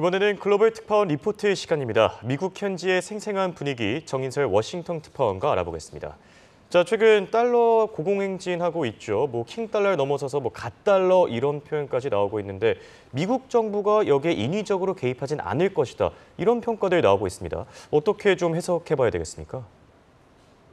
이번에는 글로벌 특파원 리포트 시간입니다. 미국 현지의 생생한 분위기 정인설 워싱턴 특파원과 알아보겠습니다. 자, 최근 달러 고공행진하고 있죠. 뭐 킹달러 를 넘어서서 뭐 갓달러 이런 표현까지 나오고 있는데 미국 정부가 여기에 인위적으로 개입하진 않을 것이다. 이런 평가들이 나오고 있습니다. 어떻게 좀 해석해 봐야 되겠습니까?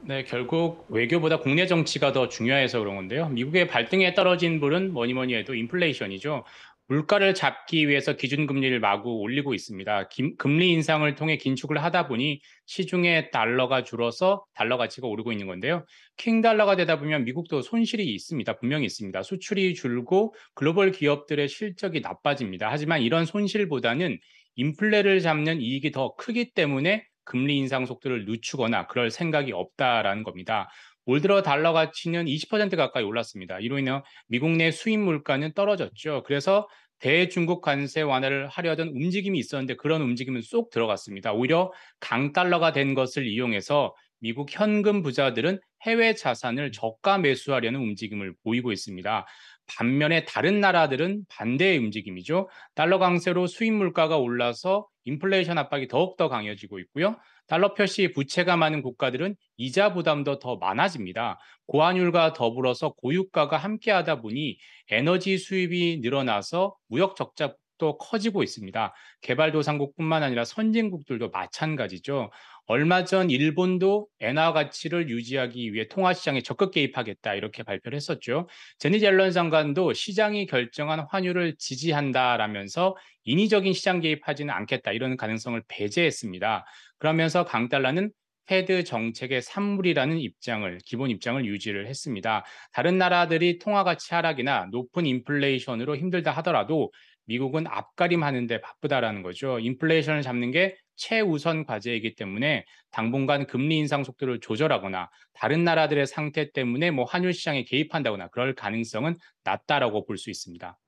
네, 결국 외교보다 국내 정치가 더 중요해서 그런 건데요. 미국의 발등에 떨어진 불은 뭐니 뭐니 해도 인플레이션이죠. 물가를 잡기 위해서 기준금리를 마구 올리고 있습니다. 금리 인상을 통해 긴축을 하다 보니 시중에 달러가 줄어서 달러 가치가 오르고 있는 건데요. 킹 달러가 되다 보면 미국도 손실이 있습니다. 분명히 있습니다. 수출이 줄고 글로벌 기업들의 실적이 나빠집니다. 하지만 이런 손실보다는 인플레를 잡는 이익이 더 크기 때문에 금리 인상 속도를 늦추거나 그럴 생각이 없다라는 겁니다. 올 들어 달러 가치는 20% 가까이 올랐습니다. 이로 인해 미국 내 수입 물가는 떨어졌죠. 그래서 대중국 관세 완화를 하려던 움직임이 있었는데 그런 움직임은 쏙 들어갔습니다. 오히려 강달러가 된 것을 이용해서 미국 현금 부자들은 해외 자산을 저가 매수하려는 움직임을 보이고 있습니다. 반면에 다른 나라들은 반대의 움직임이죠. 달러 강세로 수입 물가가 올라서 인플레이션 압박이 더욱더 강해지고 있고요. 달러 표시 부채가 많은 국가들은 이자 부담도 더 많아집니다. 고환율과 더불어서 고유가가 함께하다 보니 에너지 수입이 늘어나서 무역 적자 또 커지고 있습니다. 개발도상국뿐만 아니라 선진국들도 마찬가지죠. 얼마 전 일본도 엔화 가치를 유지하기 위해 통화 시장에 적극 개입하겠다 이렇게 발표를 했었죠. 제니 젤런 장관도 시장이 결정한 환율을 지지한다라면서 인위적인 시장 개입하지는 않겠다 이런 가능성을 배제했습니다. 그러면서 강달라는 패드 정책의 산물이라는 입장을 기본 입장을 유지를 했습니다. 다른 나라들이 통화 가치 하락이나 높은 인플레이션으로 힘들다 하더라도 미국은 앞가림하는데 바쁘다라는 거죠. 인플레이션을 잡는 게 최우선 과제이기 때문에 당분간 금리 인상 속도를 조절하거나 다른 나라들의 상태 때문에 뭐 환율 시장에 개입한다거나 그럴 가능성은 낮다라고 볼 수 있습니다.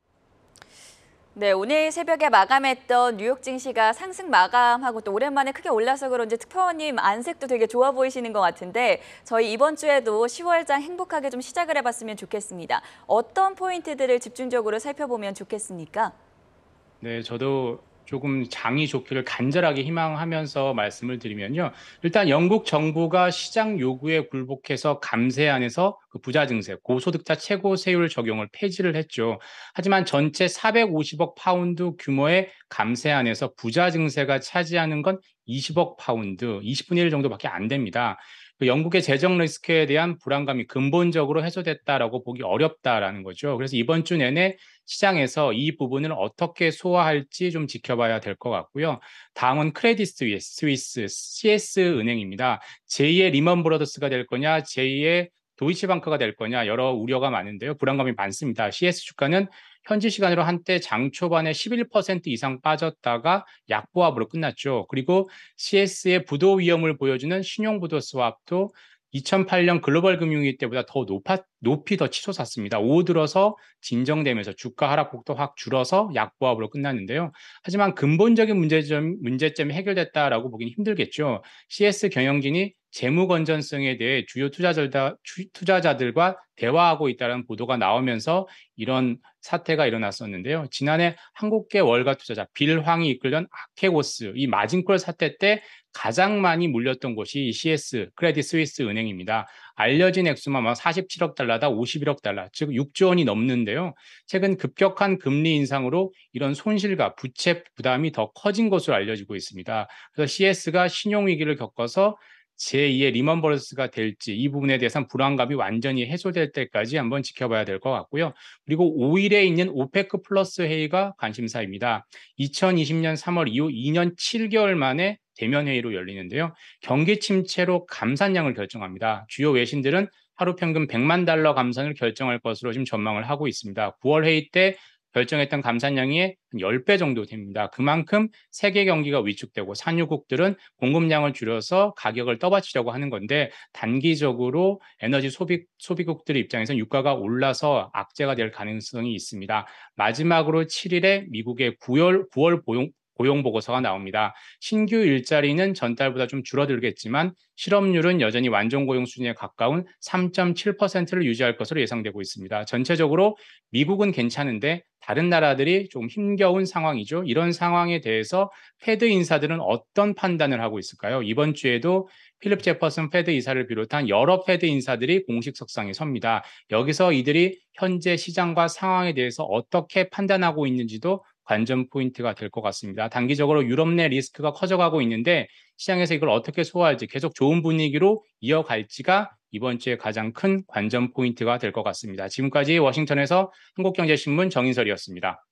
네, 오늘 새벽에 마감했던 뉴욕 증시가 상승 마감하고 또 오랜만에 크게 올라서 그런지 특파원님 안색도 되게 좋아 보이시는 것 같은데 저희 이번 주에도 10월장 행복하게 좀 시작을 해봤으면 좋겠습니다. 어떤 포인트들을 집중적으로 살펴보면 좋겠습니까? 네, 저도 조금 장이 좋기를 간절하게 희망하면서 말씀을 드리면요. 일단 영국 정부가 시장 요구에 굴복해서 감세안에서 그 부자 증세, 고소득자 최고 세율 적용을 폐지를 했죠. 하지만 전체 450억 파운드 규모의 감세안에서 부자 증세가 차지하는 건 20억 파운드, 20분의 1 정도밖에 안 됩니다. 그 영국의 재정 리스크에 대한 불안감이 근본적으로 해소됐다라고 보기 어렵다라는 거죠. 그래서 이번 주 내내 시장에서 이 부분을 어떻게 소화할지 좀 지켜봐야 될 것 같고요. 다음은 크레딧 스위스, CS 은행입니다. 제2의 리먼 브러더스가 될 거냐, 제2의 도이치방크가 될 거냐 여러 우려가 많은데요. 불안감이 많습니다. CS 주가는 현지 시간으로 한때 장 초반에 11% 이상 빠졌다가 약보합으로 끝났죠. 그리고 CS의 부도 위험을 보여주는 신용부도 스왑도 2008년 글로벌 금융위기 때보다 더 높아, 높이 더 치솟았습니다. 오후 들어서 진정되면서 주가 하락폭도 확 줄어서 약보합으로 끝났는데요. 하지만 근본적인 문제점, 문제점이 해결됐다라고 보기는 힘들겠죠. CS 경영진이 재무 건전성에 대해 주요 투자자들, 과 대화하고 있다는 보도가 나오면서 이런 사태가 일어났었는데요. 지난해 한국계 월가 투자자 빌황이 이끌던 아케고스 이 마진콜 사태 때 가장 많이 물렸던 곳이 CS 크레딧 스위스 은행입니다. 알려진 액수만 47억 달러다 51억 달러, 즉 6조 원이 넘는데요. 최근 급격한 금리 인상으로 이런 손실과 부채 부담이 더 커진 것으로 알려지고 있습니다. 그래서 CS가 신용 위기를 겪어서 제2의 리먼 버스가 될지 이 부분에 대해선 불안감이 완전히 해소될 때까지 한번 지켜봐야 될 것 같고요. 그리고 5일에 있는 오페크 플러스 회의가 관심사입니다. 2020년 3월 이후 2년 7개월 만에 대면 회의로 열리는데요. 경기 침체로 감산량을 결정합니다. 주요 외신들은 하루 평균 100만 달러 감산을 결정할 것으로 지금 전망을 하고 있습니다. 9월 회의 때 결정했던 감산량이 한 10배 정도 됩니다. 그만큼 세계 경기가 위축되고 산유국들은 공급량을 줄여서 가격을 떠받치려고 하는 건데 단기적으로 에너지 소비, 소비국들 의 입장에서 유가가 올라서 악재가 될 가능성이 있습니다. 마지막으로 7일에 미국의 9월, 9월 고용 보고서가 나옵니다. 신규 일자리는 전달보다 좀 줄어들겠지만 실업률은 여전히 완전 고용 수준에 가까운 3.7%를 유지할 것으로 예상되고 있습니다. 전체적으로 미국은 괜찮은데 다른 나라들이 좀 힘겨운 상황이죠. 이런 상황에 대해서 패드 인사들은 어떤 판단을 하고 있을까요? 이번 주에도 필립 제퍼슨 패드 이사를 비롯한 여러 패드 인사들이 공식 석상에 섭니다. 여기서 이들이 현재 시장과 상황에 대해서 어떻게 판단하고 있는지도 관전 포인트가 될 것 같습니다. 단기적으로 유럽 내 리스크가 커져가고 있는데 시장에서 이걸 어떻게 소화할지 계속 좋은 분위기로 이어갈지가 이번 주에 가장 큰 관전 포인트가 될 것 같습니다. 지금까지 워싱턴에서 한국경제신문 정인설이었습니다.